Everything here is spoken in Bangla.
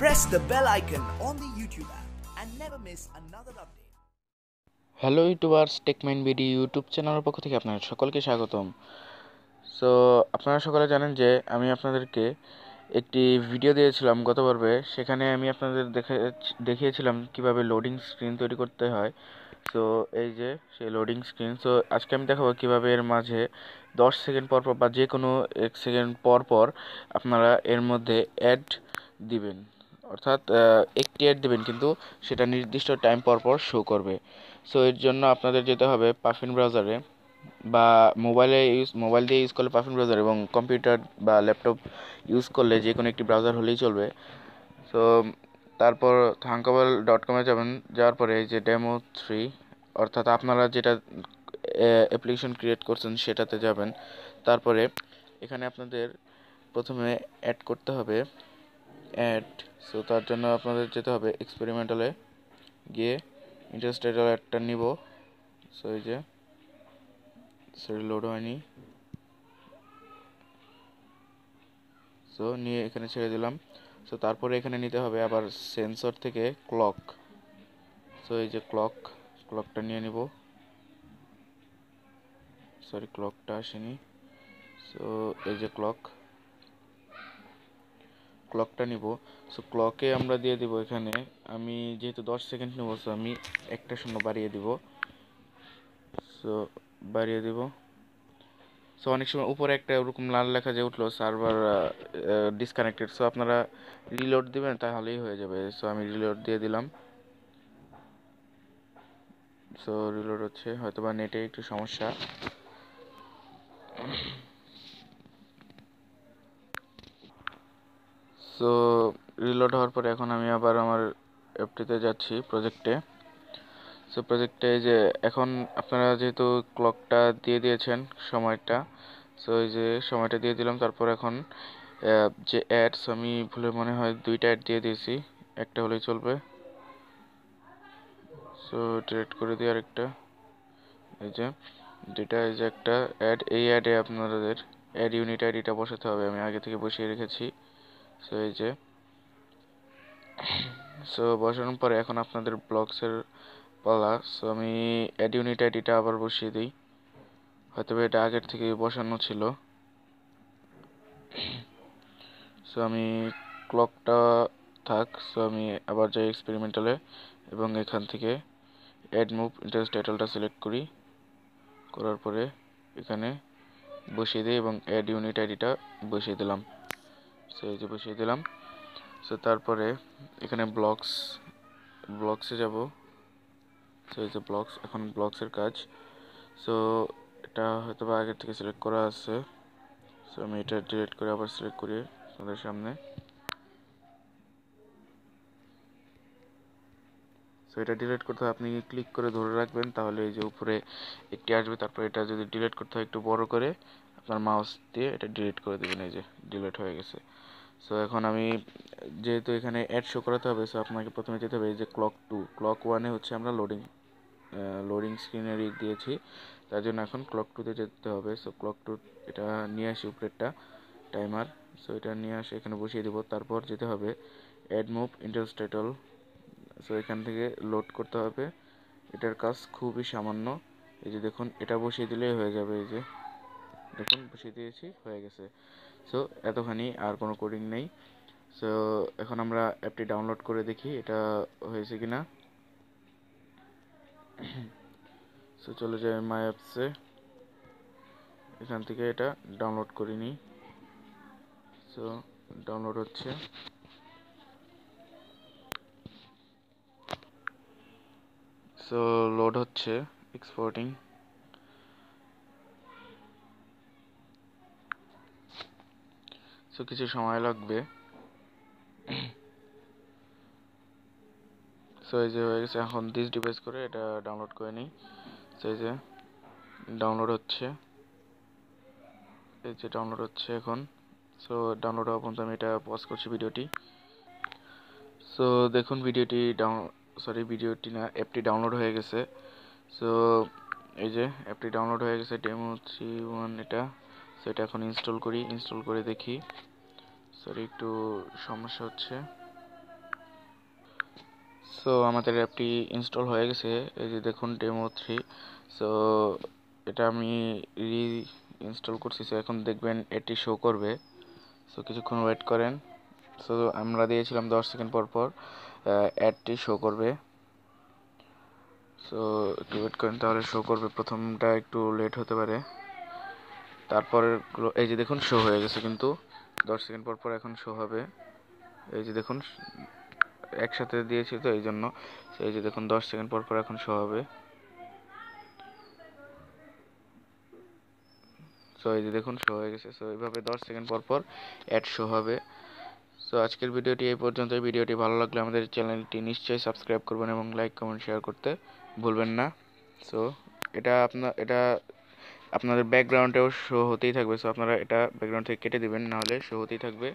press the bell icon on the YouTube app and never miss another update. Hello youtubers Techmine BD YouTube চ্যানেলের পক্ষ থেকে আপনাদের সকলকে স্বাগতম সো আপনারা সকলে জানেন যে আমি আপনাদেরকে একটি ভিডিও দিয়েছিলাম গত পর্বে সেখানে আমি আপনাদের দেখে দেখিয়েছিলাম কিভাবে লোডিং স্ক্রিন তৈরি করতে হয় সো এই যে সেই লোডিং স্ক্রিন সো আজকে আমি দেখাবো কীভাবে এর মাঝে দশ সেকেন্ড পর পর বা যে কোনো এক সেকেন্ড পর পর আপনারা এর মধ্যে অ্যাড দিবেন অর্থাৎ একটি অ্যাড দেবেন কিন্তু সেটা নির্দিষ্ট টাইম পর পর শো করবে সো এর জন্য আপনাদের যেতে হবে পাফিন ব্রাউজারে বা মোবাইলে ইউজ মোবাইল দিয়ে ইউজ করলে পাফিন ব্রাউজার এবং কম্পিউটার বা ল্যাপটপ ইউজ করলে যে কোনো একটি ব্রাউজার হলেই চলবে সো তারপর থাঙ্কাবল ডট কমে যাবেন যাওয়ার পরে যে ডেমো থ্রি অর্থাৎ আপনারা যেটা অ্যাপ্লিকেশন ক্রিয়েট করছেন সেটাতে যাবেন তারপরে এখানে আপনাদের প্রথমে অ্যাড করতে হবে অ্যাড সো তার জন্য আপনাদের যেতে হবে এক্সপেরিমেন্টালে গিয়ে ইন্টারস্টেটাল একটা নিব সো এই যে সেটা লোড হয়নি সো নিয়ে এখানে ছেড়ে দিলাম সো তারপরে এখানে নিতে হবে আবার সেন্সর থেকে ক্লক সো এই যে ক্লক ক্লকটা নিয়ে নিব সরি ক্লকটা আসেনি সো এই যে ক্লক ক্লকটা নিব সো ক্লকে আমরা দিয়ে দিব এখানে আমি যেহেতু দশ সেকেন্ড নেব সো আমি একটা শূন্য বাড়িয়ে দিব সো বাড়িয়ে দিব সো অনেক সময় উপরে একটা ওরকম লাল লেখা যে উঠলো সার্ভার ডিসকানেক্টেড সো আপনারা রিলোড দেবেন তাহলেই হয়ে যাবে সো আমি রিলোড দিয়ে দিলাম সো রিলোড হচ্ছে হয়তো বা নেটে একটু সমস্যা সো রিলোড হওয়ার পরে এখন আমি আবার আমার অ্যাপটিতে যাচ্ছি প্রজেক্টে সো প্রজেক্টে যে এখন আপনারা যেহেতু ক্লকটা দিয়ে দিয়েছেন সময়টা সো এই যে সময়টা দিয়ে দিলাম তারপর এখন যে অ্যাডস আমি ভুলে মনে হয় দুইটা অ্যাড দিয়ে দিয়েছি একটা হলেই চলবে সো ডিরেক্ট করে দিই আরেকটা এই যে যেটা এই যে একটা অ্যাড এই অ্যাডে আপনাদের অ্যাড ইউনিট আইডিটা বসাতে হবে আমি আগে থেকে বসিয়ে রেখেছি সো এই যে সো বসানোর পরে এখন আপনাদের ব্লগসের পালা সো আমি অ্যাড ইউনিট আইডিটা আবার বসিয়ে দিই হয়তো এটা আগের থেকে বসানো ছিল সো আমি ক্লকটা থাক সো আমি আবার যাই এক্সপেরিমেন্টালে এবং এখান থেকে অ্যাড মুভ ইন্টারেস্ট টাইটেলটা সিলেক্ট করি করার পরে এখানে বসিয়ে দিই এবং অ্যাড ইউনিট আইডিটা বসিয়ে দিলাম সো যে বসিয়ে দিলাম সো তারপরে এখানে ব্লকস ব্লকসে যাব সো এই যে ব্লকস এখন ব্লকসের কাজ সো এটা হয়তো বা আগের থেকে সিলেক্ট করা আছে সো আমি এটা ডিলেট করে আবার সিলেক্ট করি তোমাদের সামনে সো এটা ডিলিট করতে হয় আপনি ক্লিক করে ধরে রাখবেন তাহলে এই যে উপরে একটি আসবে তারপর এটা যদি ডিলিট করতে হয় একটু বড় করে আপনার মাউস দিয়ে এটা ডিলিট করে দেবেন এই যে ডিলিট হয়ে গেছে সো এখন আমি যেহেতু এখানে অ্যাড শো করাতে হবে সো আপনাকে প্রথমে যেতে হবে এই যে ক্লক টু ক্লক ওয়ানে হচ্ছে আমরা লোডিং লোডিং স্ক্রিনের দিয়েছি তার জন্য এখন ক্লক টুতে যেতে হবে সো ক্লক টু এটা নিয়ে আসি উপরেরটা টাইমার সো এটা নিয়ে আসে এখানে বসিয়ে দেবো তারপর যেতে হবে অ্যাড মুভ ইন্টারস্টেটল সো এখান থেকে লোড করতে হবে এটার কাজ খুবই সামান্য এই যে দেখুন এটা বসিয়ে দিলেই হয়ে যাবে এই যে দেখুন বসিয়ে দিয়েছি হয়ে গেছে সো এতখানি আর কোনো কোডিং নেই সো এখন আমরা অ্যাপটি ডাউনলোড করে দেখি এটা হয়েছে কি না সো চলে যাই মাই অ্যাপসে এখান থেকে এটা ডাউনলোড করে নিই সো ডাউনলোড হচ্ছে সো লোড হচ্ছে এক্সপোর্টিং সো কিছু সময় লাগবে সো এই যে হয়ে গেছে এখন দিস ডিভাইস করে এটা ডাউনলোড করে নিই সো এই যে ডাউনলোড হচ্ছে এই যে ডাউনলোড হচ্ছে এখন সো ডাউনলোড হওয়া পর্যন্ত আমি এটা পজ করছি ভিডিওটি সো দেখুন ভিডিওটি ডাউন সরি ভিডিওটি না অ্যাপটি ডাউনলোড হয়ে গেছে সো এই যে অ্যাপটি ডাউনলোড হয়ে গেছে ডেমো থ্রি ওয়ান এটা এটা এখন ইনস্টল করি ইনস্টল করে দেখি সরি একটু সমস্যা হচ্ছে সো আমাদের অ্যাপটি ইনস্টল হয়ে গেছে এই যে দেখুন ডেমো থ্রি সো এটা আমি রি ইনস্টল করছি সো এখন দেখবেন এটি শো করবে সো কিছুক্ষণ ওয়েট করেন সো আমরা দিয়েছিলাম দশ সেকেন্ড পর পর অ্যাডটি শো করবে সো একটু ওয়েট করেন তাহলে শো করবে প্রথমটা একটু লেট হতে পারে তারপরে এই যে দেখুন শো হয়ে গেছে কিন্তু দশ সেকেন্ড পর পর এখন শো হবে এই যে দেখুন একসাথে দিয়েছি তো এই জন্য এই যে দেখুন দশ সেকেন্ড পর পর এখন শো হবে সো এই যে দেখুন শো হয়ে গেছে সো এইভাবে দশ সেকেন্ড পর পর অ্যাড শো হবে সো আজকের ভিডিওটি এই পর্যন্ত ভিডিওটি ভালো লাগলে আমাদের চ্যানেলটি নিশ্চয়ই সাবস্ক্রাইব করবেন এবং লাইক কমেন্ট শেয়ার করতে ভুলবেন না সো এটা আপনার এটা আপনাদের ব্যাকগ্রাউন্ডেও শো হতেই থাকবে সো আপনারা এটা ব্যাকগ্রাউন্ড থেকে কেটে দেবেন নাহলে শো হতেই থাকবে